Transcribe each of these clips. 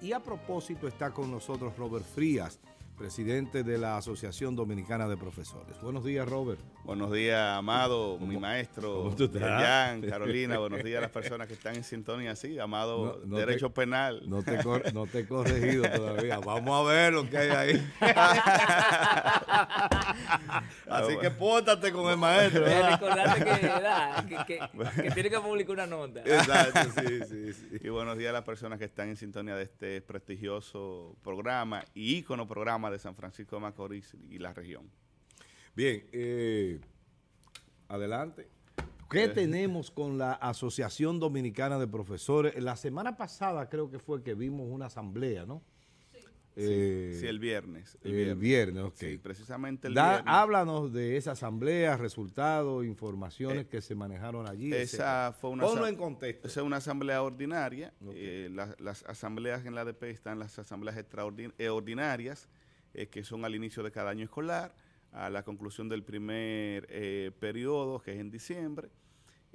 Y a propósito está con nosotros Robert Frías, presidente de la Asociación Dominicana de Profesores. Buenos días, Robert. Buenos días, Amado, mi maestro, Jan, Carolina, buenos días a las personas que están en sintonía, sí, Amado, Derecho Penal. No te, he corregido todavía, vamos a ver lo que hay ahí. Así ah, que pórtate con el maestro. Eh, recordate que, tiene que publicar una nota. Exacto, sí, sí, Y buenos días a las personas que están en sintonía de este este prestigioso programa y ícono programa de San Francisco de Macorís y la región. Bien, eh, adelante. ¿Qué eh. tenemos con la Asociación Dominicana de Profesores? La semana pasada creo que fue que vimos una asamblea, ¿no? si eh, sí, el viernes. El, viernes, ok. precisamente el Háblanos de esa asamblea, resultados, informaciones eh, que se manejaron allí. Esa fue una en contexto. Esa es una asamblea ordinaria. Eh, las, asambleas en la ADP están las asambleas extraordinarias, que son al inicio de cada año escolar, a la conclusión del primer periodo, que es en diciembre,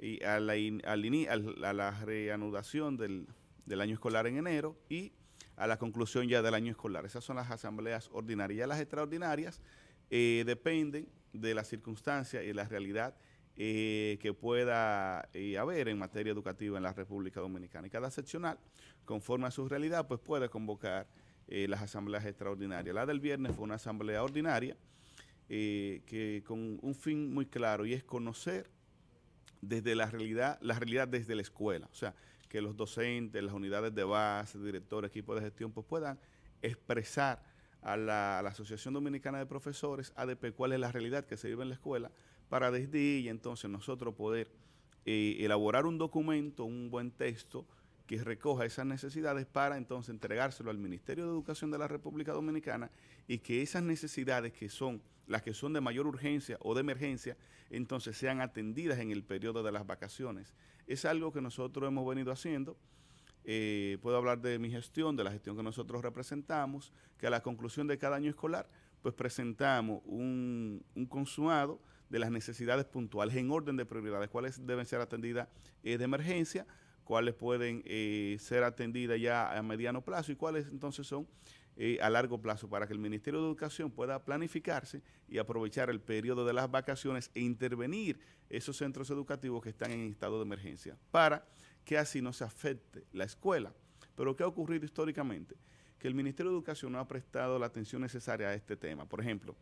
y a la, al a la reanudación del, del año escolar en enero, y a la conclusión ya del año escolar. Esas son las asambleas ordinarias. las extraordinarias eh, dependen de la circunstancia y la realidad eh, que pueda eh, haber en materia educativa en la República Dominicana. Y cada seccional, conforme a su realidad, pues puede convocar las asambleas extraordinarias. La del viernes fue una asamblea ordinaria que con un fin muy claro y es conocer desde la realidad, la realidad desde la escuela. O sea, que los docentes, las unidades de base, directores, equipos de gestión, pues puedan expresar a la, Asociación Dominicana de Profesores, ADP, cuál es la realidad que se vive en la escuela, para desde y entonces nosotros poder eh, elaborar un documento, un buen texto, que recoja esas necesidades para entonces entregárselo al Ministerio de Educación de la República Dominicana y que esas necesidades que son las que son de mayor urgencia o de emergencia, entonces sean atendidas en el periodo de las vacaciones. Es algo que nosotros hemos venido haciendo. Eh, puedo hablar de mi gestión, de la gestión que nosotros representamos, que a la conclusión de cada año escolar, pues presentamos un, consumado de las necesidades puntuales en orden de prioridades, cuáles deben ser atendidas eh, de emergencia cuáles pueden eh, ser atendidas ya a mediano plazo y cuáles entonces son eh, a largo plazo para que el Ministerio de Educación pueda planificarse y aprovechar el periodo de las vacaciones e intervenir esos centros educativos que están en estado de emergencia para que así no se afecte la escuela. Pero ¿qué ha ocurrido históricamente? Que el Ministerio de Educación no ha prestado la atención necesaria a este tema. Por ejemplo,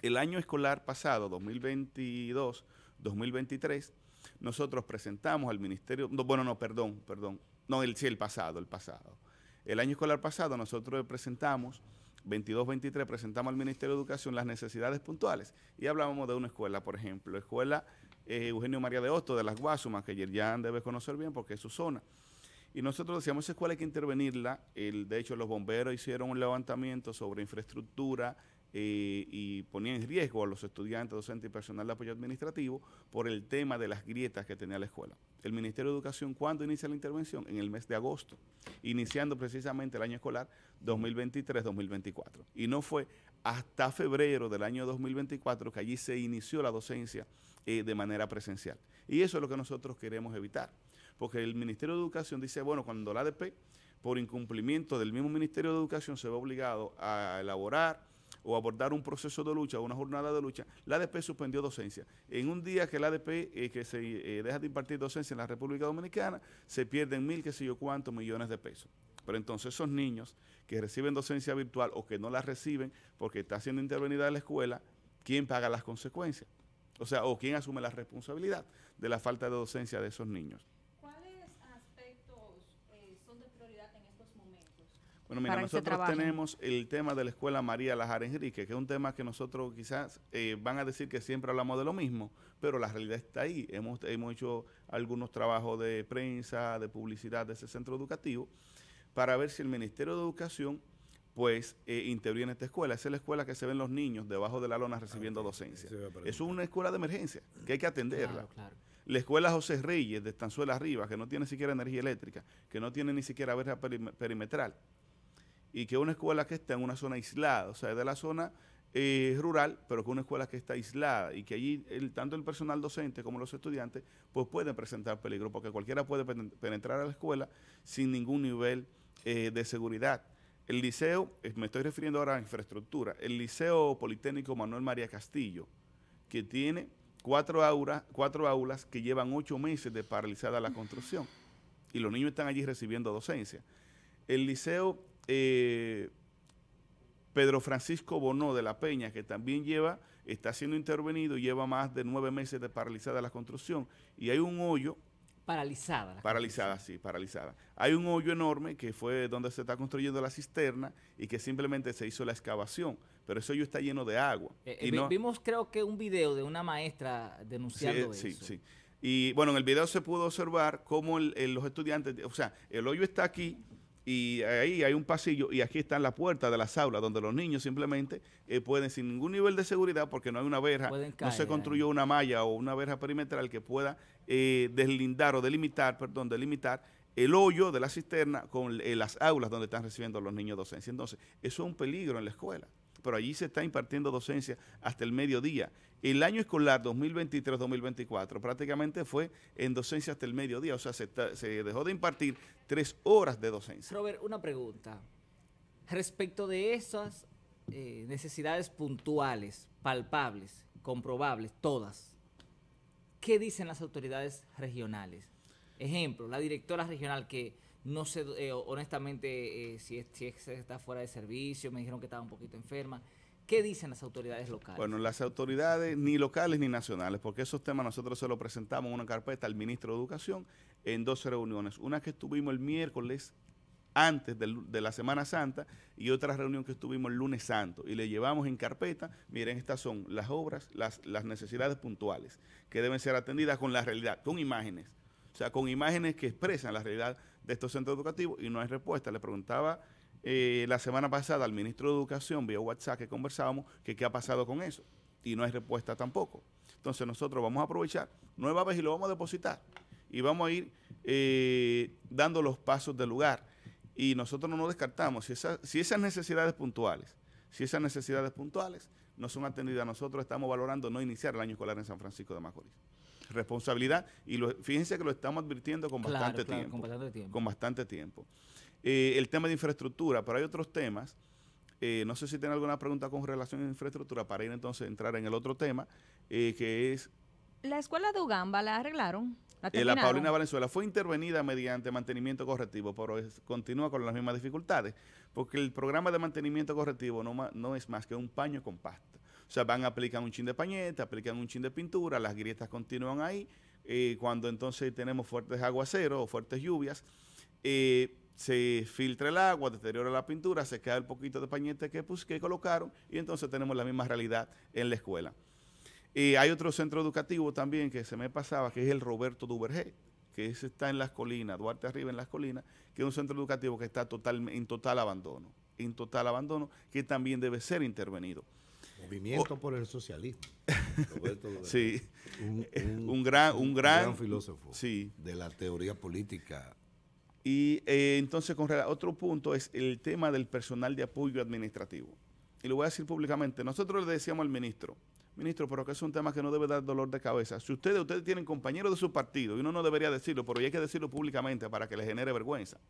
el año escolar pasado, 2022-2023, nosotros presentamos al Ministerio, bueno, no, perdón, perdón, no, el, sí, el pasado, el pasado. El año escolar pasado nosotros presentamos, 22-23, presentamos al Ministerio de Educación las necesidades puntuales y hablábamos de una escuela, por ejemplo, escuela eh, Eugenio María de Hosto de las Guasumas, que ya debe conocer bien porque es su zona. Y nosotros decíamos, esa escuela hay que intervenirla. de hecho, los bomberos hicieron un levantamiento sobre infraestructura, eh, y ponía en riesgo a los estudiantes, docentes y personal de apoyo administrativo por el tema de las grietas que tenía la escuela. El Ministerio de Educación, ¿cuándo inicia la intervención? En el mes de agosto, iniciando precisamente el año escolar 2023-2024. Y no fue hasta febrero del año 2024 que allí se inició la docencia eh, de manera presencial. Y eso es lo que nosotros queremos evitar, porque el Ministerio de Educación dice, bueno, cuando la ADP, por incumplimiento del mismo Ministerio de Educación, se ve obligado a elaborar, o abordar un proceso de lucha o una jornada de lucha, la ADP suspendió docencia. En un día que la ADP, eh, que se eh, deja de impartir docencia en la República Dominicana, se pierden mil, qué sé yo cuántos millones de pesos. Pero entonces esos niños que reciben docencia virtual o que no la reciben porque está siendo intervenida en la escuela, ¿quién paga las consecuencias? O sea, o quién asume la responsabilidad de la falta de docencia de esos niños. Bueno, mira, nosotros tenemos el tema de la Escuela María Lajar Enrique, que es un tema que nosotros quizás eh, van a decir que siempre hablamos de lo mismo, pero la realidad está ahí. Hemos, hemos hecho algunos trabajos de prensa, de publicidad de ese centro educativo, para ver si el Ministerio de Educación pues eh, interviene esta escuela. Esa es la escuela que se ven los niños debajo de la lona recibiendo docencia. Es una escuela de emergencia, que hay que atenderla. La escuela José Reyes de Estanzuela Arriba, que no tiene siquiera energía eléctrica, que no tiene ni siquiera verja perimetral, y que una escuela que está en una zona aislada, o sea, es de la zona eh, rural, pero que una escuela que está aislada y que allí tanto el personal docente como los estudiantes pues pueden presentar peligro, porque cualquiera puede penetrar a la escuela sin ningún nivel eh, de seguridad. El liceo, eh, me estoy refiriendo ahora a infraestructura, el Liceo Politécnico Manuel María Castillo, que tiene cuatro, cuatro aulas que llevan ocho meses de paralizada la construcción y los niños están allí recibiendo docencia. El Liceo eh, Pedro Francisco Bonó de la Peña, que también lleva, está siendo intervenido, lleva más de nueve meses de paralizada la construcción. Y hay un hoyo. Paralizada. paralizada, sí, paralizada. Hay un hoyo enorme que fue donde se está construyendo la cisterna y que simplemente se hizo la excavación, pero ese hoyo está lleno de agua. Eh, eh, y vimos, creo que, un video de una maestra denunciando eso. Sí, sí. Y bueno, en el video se pudo observar cómo los estudiantes, o sea, el hoyo está aquí, y ahí hay un pasillo y aquí están las puertas de las aulas donde los niños simplemente eh, pueden sin ningún nivel de seguridad porque no hay una verja, no se construyó una malla o una verja perimetral que pueda eh, deslindar o delimitar, perdón, delimitar el hoyo de la cisterna con eh, las aulas donde están recibiendo los niños docencia. Entonces, eso es un peligro en la escuela, pero allí se está impartiendo docencia hasta el mediodía el año escolar 2023-2024 prácticamente fue en docencia hasta el mediodía, o sea, se, dejó de impartir tres horas de docencia. Robert, una pregunta. Respecto de esas eh, necesidades puntuales, palpables, comprobables, todas, ¿qué dicen las autoridades regionales? Ejemplo, la directora regional que no sé, eh, honestamente, eh, si, si, está fuera de servicio, me dijeron que estaba un poquito enferma. ¿Qué dicen las autoridades locales? Bueno, las autoridades ni locales ni nacionales, porque esos temas nosotros se los presentamos en una carpeta al ministro de Educación en dos reuniones. Una que estuvimos el miércoles antes de la Semana Santa y otra reunión que estuvimos el lunes santo. Y le llevamos en carpeta, miren, estas son las obras, las necesidades puntuales que deben ser atendidas con la realidad, con imágenes. O sea, con imágenes que expresan la realidad de estos centros educativos y no hay respuesta. Le preguntaba eh, la semana pasada al ministro de Educación vía WhatsApp que conversábamos que qué ha pasado con eso. Y no hay respuesta tampoco. Entonces nosotros vamos a aprovechar nueva vez y lo vamos a depositar. Y vamos a ir eh, dando los pasos del lugar. Y nosotros no nos descartamos. Si, esas necesidades puntuales, si esas necesidades puntuales no son atendidas, nosotros estamos valorando no iniciar el año escolar en San Francisco de Macorís responsabilidad y lo, fíjense que lo estamos advirtiendo Con bastante tiempo. Con bastante tiempo. Eh, el tema de infraestructura, pero hay otros temas. Eh, no sé si tiene alguna pregunta con relación a infraestructura para ir entonces a entrar en el otro tema, eh, que es... La escuela de Ugamba la arreglaron. La, la Paulina Valenzuela fue intervenida mediante mantenimiento correctivo, pero continúa con las mismas dificultades, porque el programa de mantenimiento correctivo no, es más que un paño con pasta. O sea, van, a aplicar un chin de pañeta, aplican un chin de pintura, las grietas continúan ahí. cuando entonces tenemos fuertes aguaceros o fuertes lluvias, se filtra el agua, deteriora la pintura, se queda el poquito de pañete que, pues, colocaron y entonces tenemos la misma realidad en la escuela. Y hay otro centro educativo también que se me pasaba, que es el Roberto Duvergé, que está en las colinas, Duarte Arriba en las colinas, que es un centro educativo que está en total abandono, en total abandono, que también debe ser intervenido. Movimiento por el socialismo. Roberto sí, un, gran, un, gran, filósofo sí. de la teoría política y eh, entonces, con otro punto es el tema del personal de apoyo administrativo. Y lo voy a decir públicamente. Nosotros le decíamos al ministro, ministro, pero que es un tema que no debe dar dolor de cabeza. Si ustedes, ustedes tienen compañeros de su partido, y uno no debería decirlo, pero hay que decirlo públicamente para que le genere vergüenza.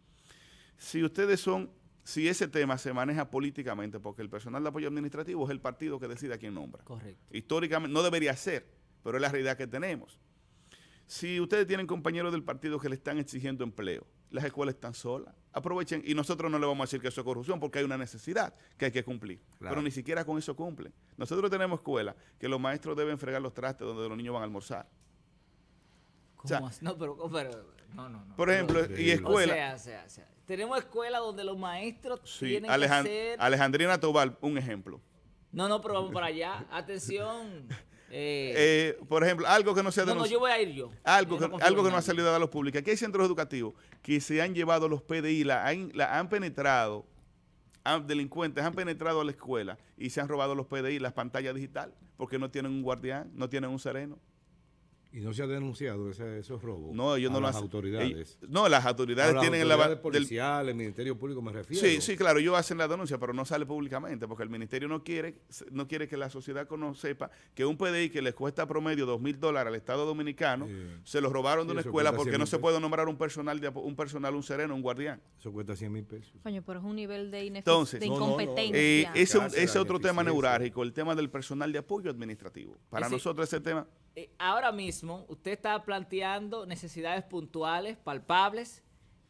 Si ustedes son, si ese tema se maneja políticamente, porque el personal de apoyo administrativo es el partido que decide a quién nombra. Correcto. Históricamente, no debería ser, pero es la realidad que tenemos. Si ustedes tienen compañeros del partido que le están exigiendo empleo, las escuelas están solas. Aprovechen, y nosotros no le vamos a decir que eso es corrupción porque hay una necesidad que hay que cumplir. Pero ni siquiera con eso cumplen. Nosotros tenemos escuelas que los maestros deben fregar los trastes donde los niños van a almorzar. ¿Cómo no, pero, no, no, no. Por ejemplo, y escuelas. tenemos escuelas donde los maestros tienen que ser... Alejandrina Tobal, un ejemplo. No, no, pero vamos para allá. Atención, eh, eh, por ejemplo, algo que no se ha denunciado. No, Algo, que, no algo que no ha salido a la luz pública. Aquí hay centros educativos que se han llevado los PDI, han, han penetrado, delincuentes han penetrado a la escuela y se han robado los PDI, las pantallas digitales, porque no tienen un guardián, no tienen un sereno. ¿Y no se ha denunciado esos robos? No, ellos no las autoridades. no, las autoridades tienen el la. autoridades policiales, el Ministerio Público, me refiero. Sí, sí, claro, ellos hacen la denuncia, pero no sale públicamente, porque el Ministerio no quiere no quiere que la sociedad sepa que un PDI que les cuesta promedio dos mil dólares al Estado Dominicano se los robaron de una escuela porque no se puede nombrar un personal, de, un personal, un sereno, un guardián. Eso cuesta 100 mil pesos. Coño, pero es un nivel de, de incompetencia. ese es otro tema neurálgico, el tema del personal de apoyo administrativo. Para nosotros ese tema eh, ahora mismo usted está planteando necesidades puntuales, palpables,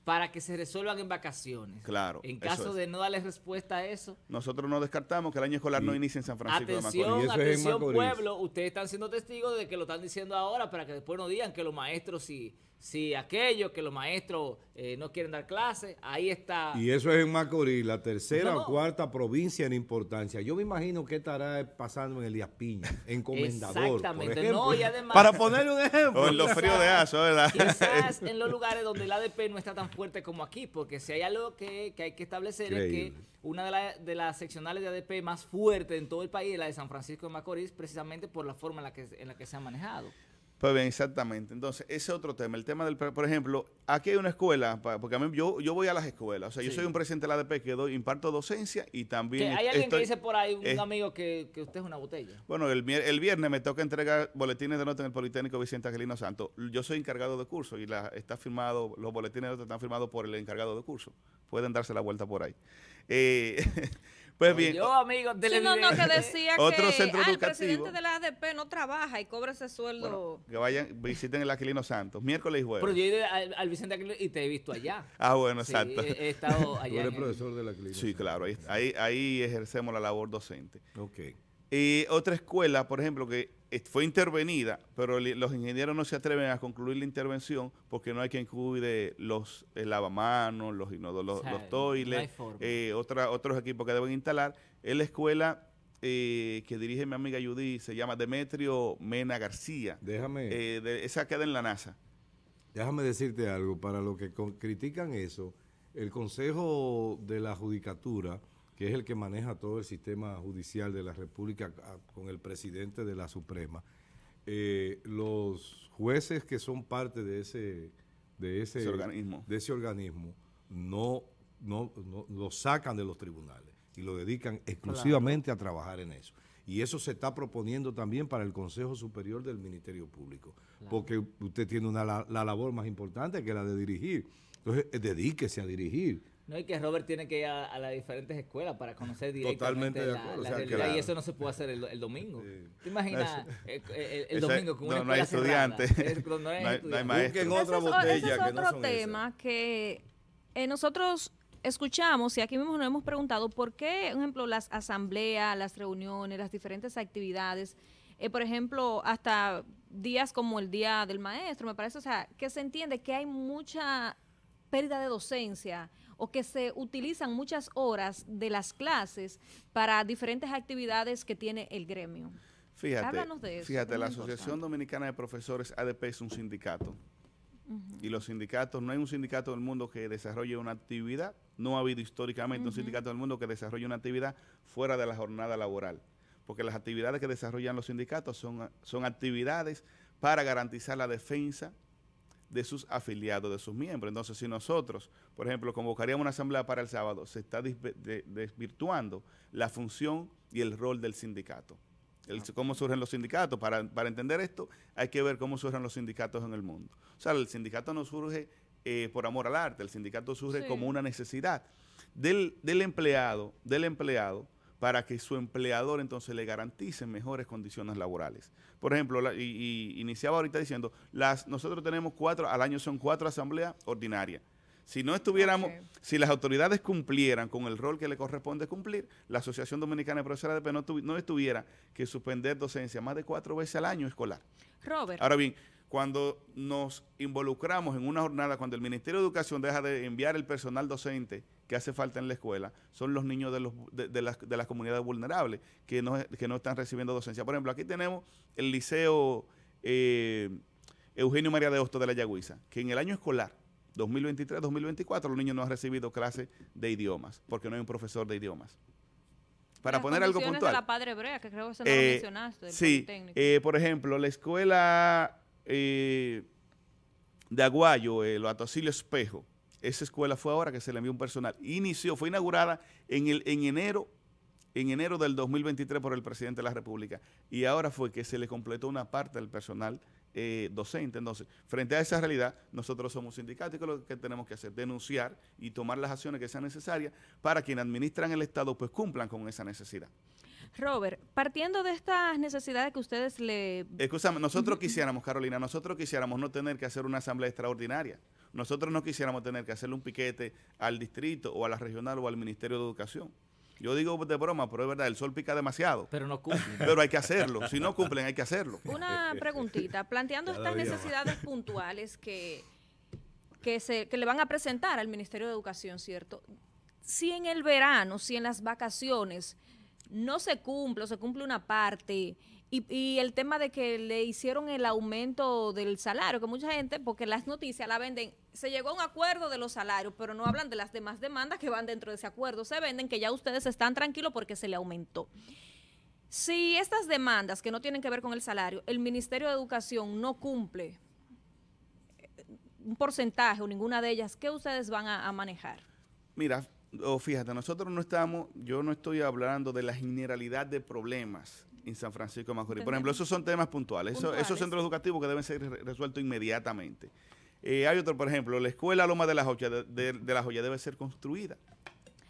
para que se resuelvan en vacaciones. Claro. En caso de no darle respuesta a eso. Nosotros no descartamos que el año escolar no inicie en San Francisco atención, de Macorís. Atención, pueblo, ustedes están siendo testigos de que lo están diciendo ahora para que después no digan que los maestros sí si aquellos que los maestros eh, no quieren dar clases, ahí está. Y eso es en Macorís, la tercera o cuarta provincia en importancia. Yo me imagino que estará pasando en El Piña, en Comendador. Exactamente, por ejemplo. Para poner un ejemplo. en los fríos de Aso, ¿verdad? Quizás en los lugares donde el ADP no está tan fuerte como aquí, porque si hay algo que, hay que establecer es que una de, de, las seccionales de ADP más fuerte en todo el país es la de San Francisco de Macorís, precisamente por la forma en la que, en la que se ha manejado. Pues bien, exactamente. Entonces, ese otro tema, el tema del, por ejemplo, aquí hay una escuela, porque a mí, yo, yo voy a las escuelas, o sea, yo soy un presidente de la ADP que doy, imparto docencia y también... hay alguien que dice por ahí, un amigo, que, que, usted es una botella. Bueno, el, el viernes me toca entregar boletines de nota en el Politécnico Vicente Angelino Santo Yo soy encargado de curso y la, está firmado, los boletines de nota están firmados por el encargado de curso. Pueden darse la vuelta por ahí. Eh, Pues bien. Yo, amigo no, no, que decía otro que centro ah, el presidente de la ADP no trabaja y cobra ese sueldo. que vayan, visiten el Aquilino Santos, miércoles y jueves. Pero yo he ido al, Vicente Aquilino y te he visto allá. Ah, bueno, exacto. he, estado allá. Tú eres profesor del Aquilino. Sí, claro, ahí, ahí, ahí ejercemos la labor docente. Ok. Y otra escuela, por ejemplo, que eh, fue intervenida, pero los ingenieros no se atreven a concluir la intervención porque no hay quien cuide los eh, lavamanos, los, toiles, eh, otros equipos que deben instalar. Es la escuela que dirige mi amiga Judy, se llama Demetrio Mena García. Déjame. esa queda en la NASA. Déjame decirte algo, para los que critican eso, el Consejo de la Judicatura que es el que maneja todo el sistema judicial de la República ah, con el presidente de la Suprema, eh, los jueces que son parte de ese, de ese, organismo, de ese organismo no, lo sacan de los tribunales y lo dedican exclusivamente a trabajar en eso. Y eso se está proponiendo también para el Consejo Superior del Ministerio Público, porque usted tiene la labor más importante que la de dirigir. Entonces, dedíquese a dirigir no, y que Robert tiene que ir a, las diferentes escuelas para conocer directamente Totalmente de acuerdo. la, realidad y eso no se puede hacer el, domingo. ¿Te imaginas eh, eh, el, domingo con no, hay estudiante. no, hay, otro tema que eh, nosotros escuchamos y aquí mismo nos hemos preguntado por qué, por ejemplo, las asambleas, las reuniones, las diferentes actividades, por ejemplo, hasta días como el Día del Maestro, me parece, o sea, que se entiende que hay mucha pérdida de docencia, o que se utilizan muchas horas de las clases para diferentes actividades que tiene el gremio. Fíjate, de la Asociación Dominicana de Profesores ADP es un sindicato. Y los sindicatos, no hay un sindicato del mundo que desarrolle una actividad, no ha habido históricamente un sindicato del mundo que desarrolle una actividad fuera de la jornada laboral, porque las actividades que desarrollan los sindicatos son, son actividades para garantizar la defensa de sus afiliados, de sus miembros. Entonces, si nosotros, por ejemplo, convocaríamos una asamblea para el sábado, se está desvirtuando la función y el rol del sindicato. El, cómo surgen los sindicatos. Para, entender esto, hay que ver cómo surgen los sindicatos en el mundo. O sea, el sindicato no surge eh, por amor al arte, el sindicato surge como una necesidad del empleado, del empleado para que su empleador entonces le garantice mejores condiciones laborales. Por ejemplo, y, iniciaba ahorita diciendo, las, nosotros tenemos cuatro, al año son cuatro asambleas ordinarias. Si no estuviéramos, si las autoridades cumplieran con el rol que le corresponde cumplir, la Asociación Dominicana de Profesores de no, no estuviera que suspender docencia más de cuatro veces al año escolar. Robert. Ahora bien, cuando nos involucramos en una jornada, cuando el Ministerio de Educación deja de enviar el personal docente que hace falta en la escuela son los niños de, las, comunidades vulnerables que no, que no están recibiendo docencia. Por ejemplo, aquí tenemos el Liceo eh, Eugenio María de Hosto de la Yagüiza, que en el año escolar 2023-2024 los niños no han recibido clases de idiomas porque no hay un profesor de idiomas. Para poner algo puntual. De la Padre Hebrea, que creo que lo eh, mencionaste. sí, eh, por ejemplo, la escuela de Aguayo, el Atosilio Espejo, esa escuela fue ahora que se le envió un personal. Inició, fue inaugurada en, enero en enero del 2023 por el presidente de la República. Y ahora fue que se le completó una parte del personal eh, docente. Entonces, frente a esa realidad, nosotros somos sindicatos y lo que tenemos que hacer, denunciar y tomar las acciones que sean necesarias para quienes administran el Estado, pues cumplan con esa necesidad. Robert, partiendo de estas necesidades que ustedes le... Escúchame, nosotros quisiéramos, Carolina, nosotros quisiéramos no tener que hacer una asamblea extraordinaria. Nosotros no quisiéramos tener que hacerle un piquete al distrito o a la regional o al Ministerio de Educación. Yo digo de broma, pero es verdad, el sol pica demasiado. Pero no cumplen. Pero hay que hacerlo. Si no cumplen, hay que hacerlo. Una preguntita. Planteando estas necesidades puntuales que, que, se, le van a presentar al Ministerio de Educación, ¿cierto? Si en el verano, si en las vacaciones no se cumple o se cumple una parte y, el tema de que le hicieron el aumento del salario, que mucha gente, porque las noticias la venden, se llegó a un acuerdo de los salarios, pero no hablan de las demás demandas que van dentro de ese acuerdo. Se venden que ya ustedes están tranquilos porque se le aumentó. Si estas demandas que no tienen que ver con el salario, el Ministerio de Educación no cumple eh, un porcentaje o ninguna de ellas, ¿qué ustedes van a, manejar? Mira, o oh, fíjate, nosotros no estamos, yo no estoy hablando de la generalidad de problemas en San Francisco de Macorís. Por ejemplo, esos son temas puntuales. Esos, centros educativos que deben ser resueltos inmediatamente. Eh, hay otro, por ejemplo, la escuela Loma de la Joya, de, la debe ser construida.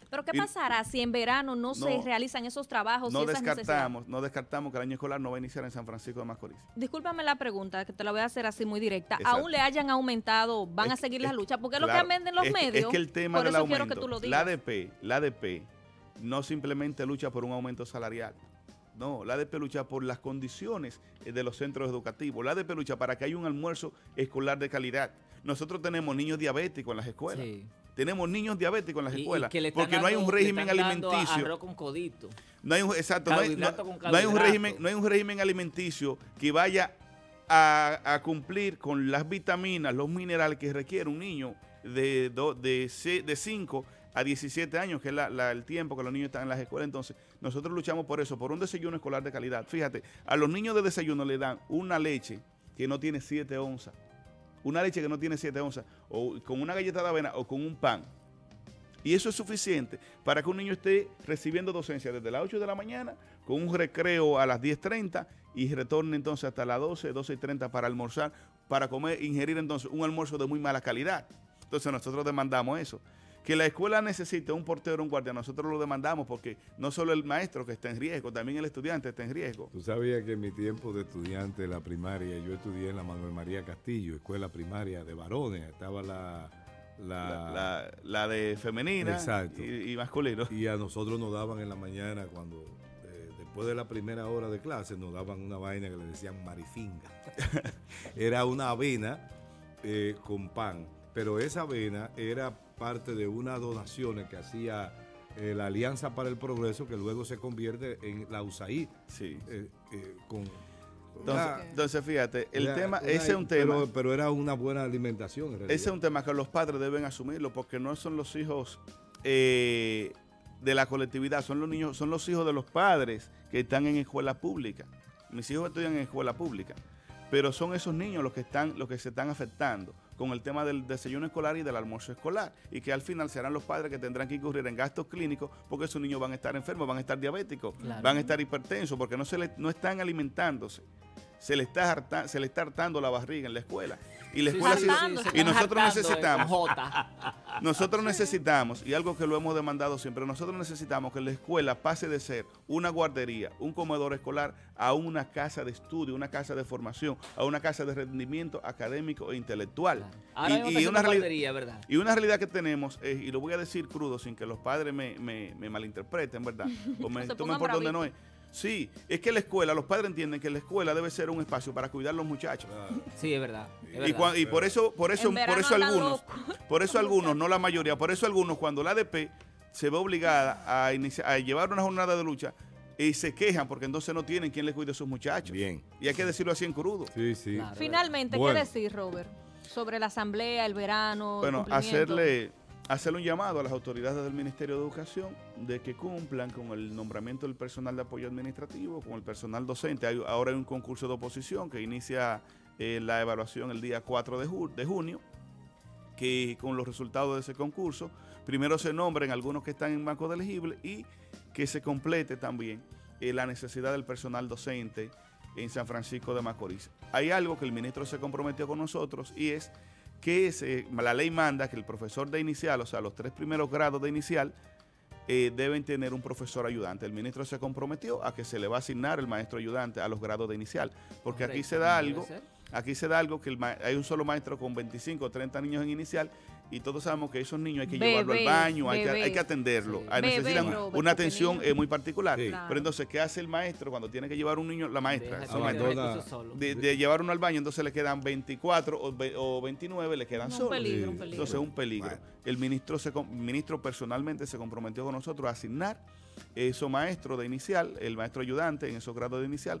Pero ¿qué pasará si en verano no, se realizan esos trabajos? No descartamos, no descartamos que el año escolar no va a iniciar en San Francisco de Macorís. Discúlpame la pregunta, que te la voy a hacer así muy directa. Aún le hayan aumentado, van a seguir las luchas, porque es lo que venden los medios. Es que el tema de la ADP, la ADP no simplemente lucha por un aumento salarial, no, la de Pelucha por las condiciones eh, de los centros educativos. La de Pelucha para que haya un almuerzo escolar de calidad. Nosotros tenemos niños diabéticos en las escuelas. Tenemos niños diabéticos en las escuelas. porque no hay un régimen alimenticio. No hay un, un régimen, no hay un régimen alimenticio que vaya a, cumplir con las vitaminas, los minerales que requiere un niño de 5 de, de a 17 años, que es el tiempo que los niños están en las escuelas. Entonces, nosotros luchamos por eso, por un desayuno escolar de calidad. Fíjate, a los niños de desayuno le dan una leche que no tiene 7 onzas, una leche que no tiene 7 onzas, o con una galleta de avena o con un pan. Y eso es suficiente para que un niño esté recibiendo docencia desde las 8 de la mañana, con un recreo a las 10.30 y retorne entonces hasta las 12, 12.30 para almorzar, para comer, ingerir entonces un almuerzo de muy mala calidad. Entonces nosotros demandamos eso. Que la escuela necesite un portero, un guardia, nosotros lo demandamos porque no solo el maestro que está en riesgo, también el estudiante está en riesgo. Tú sabías que en mi tiempo de estudiante la primaria, yo estudié en la Manuel María Castillo, escuela primaria de varones, estaba la... La, de femenina y, y, masculino. Y a nosotros nos daban en la mañana cuando... Eh, después de la primera hora de clase nos daban una vaina que le decían marifinga. Era una avena eh, con pan, pero esa avena era parte de una donación que hacía eh, la Alianza para el Progreso, que luego se convierte en la USAID. Sí. Eh, eh, entonces, fíjate, el tema, ese es un tema. Pero, era una buena alimentación. Ese es un tema que los padres deben asumirlo, porque no son los hijos de la colectividad, son los niños, son los hijos de los padres que están en escuela pública. Mis hijos estudian en escuela pública, pero son esos niños los que están, los que se están afectando con el tema del desayuno escolar y del almuerzo escolar, y que al final serán los padres que tendrán que incurrir en gastos clínicos porque sus niños van a estar enfermos, van a estar diabéticos, van a estar hipertensos, porque no, se no están alimentándose se le está se le está hartando la barriga en la escuela y la escuela y nosotros eh, necesitamos nosotros necesitamos y algo que lo hemos demandado siempre nosotros necesitamos que la escuela pase de ser una guardería un comedor escolar a una casa de estudio una casa de formación a una casa de rendimiento académico e intelectual y, una realidad, y una realidad que tenemos y lo voy a decir crudo sin que los padres me, malinterpreten verdad pues me tomen por donde no es Sí, es que la escuela, los padres entienden que la escuela debe ser un espacio para cuidar a los muchachos. Sí, es verdad. y, por eso, por eso, por eso algunos, por eso algunos, no la mayoría, por eso algunos cuando la ADP se ve obligada a, a llevar una jornada de lucha, y eh, se quejan porque entonces no tienen quien les cuide a sus muchachos. Bien. Y hay que decirlo así en crudo. Sí, sí. Finalmente, ¿qué decir, Robert? Sobre la asamblea, el verano. Bueno, hacerle hacer un llamado a las autoridades del Ministerio de Educación de que cumplan con el nombramiento del personal de apoyo administrativo, con el personal docente. ahora hay un concurso de oposición que inicia eh, la evaluación el día 4 de, junio, que con los resultados de ese concurso, primero se nombren algunos que están en banco de elegible y que se complete también eh, la necesidad del personal docente en San Francisco de Macorís. Hay algo que el ministro se comprometió con nosotros y es que eh, la ley manda que el profesor de inicial, o sea, los tres primeros grados de inicial, eh, deben tener un profesor ayudante. El ministro se comprometió a que se le va a asignar el maestro ayudante a los grados de inicial, porque aquí se da algo Aquí se da algo que hay un solo maestro con 25 o 30 niños en inicial y todos sabemos que esos niños hay que llevarlo al baño, hay que, hay atenderlo, ah, necesitan una atención eh, muy particular. Pero entonces, ¿qué hace el maestro cuando tiene que llevar un niño, la maestra, De, llevar uno al baño, entonces le quedan 24 o, 29, le quedan solo, solos. Entonces un peligro. El ministro, ministro personalmente se comprometió con nosotros a asignar esos maestros de inicial, el maestro ayudante en esos grados de inicial,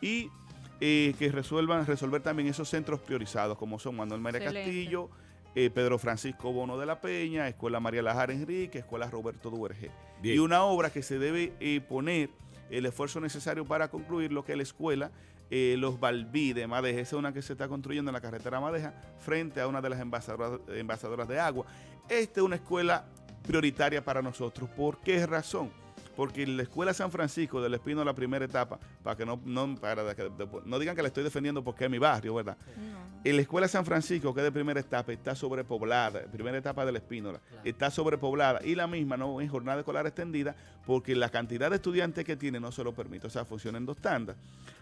y que resuelvan resolver también esos centros priorizados, como son Manuel María Castillo, eh, Pedro Francisco Bono de la Peña, Escuela María Lajar Enrique, Escuela Roberto Duerge. Y una obra que se debe eh, poner el esfuerzo necesario para concluir lo que es la escuela eh, Los Balbí de Madeja. Esa es una que se está construyendo en la carretera Madeja frente a una de las embajadoras de agua. Esta es una escuela prioritaria para nosotros. ¿Por qué razón? porque la Escuela San Francisco del Espino la primera etapa, para que no, para no digan que la estoy defendiendo porque es mi barrio, ¿verdad? En la Escuela San Francisco, que es de primera etapa, está sobrepoblada, primera etapa del Espínola, está sobrepoblada y la misma no en jornada escolar extendida porque la cantidad de estudiantes que tiene no se lo permite, o sea, funciona en dos tandas.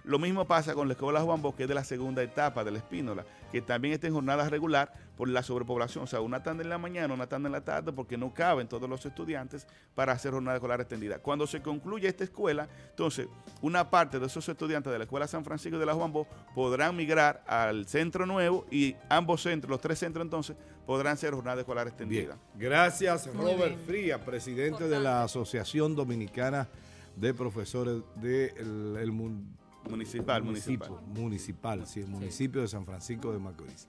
Lo mismo pasa con la Escuela Juan Bosque, que es de la segunda etapa del Espínola, que también está en jornada regular por la sobrepoblación. O sea, una tanda en la mañana, una tanda en la tarde, porque no caben todos los estudiantes para hacer jornada escolar extendida. Cuando se concluya esta escuela, entonces, una parte de esos estudiantes de la Escuela San Francisco de la Juan podrán migrar al centro nuevo y ambos centros, los tres centros entonces, podrán ser jornada escolar extendida. Gracias, Robert Fría, presidente de la Asociación Dominicana de Profesores del municipal, municipal, municipal. el municipio de San Francisco de Macorís.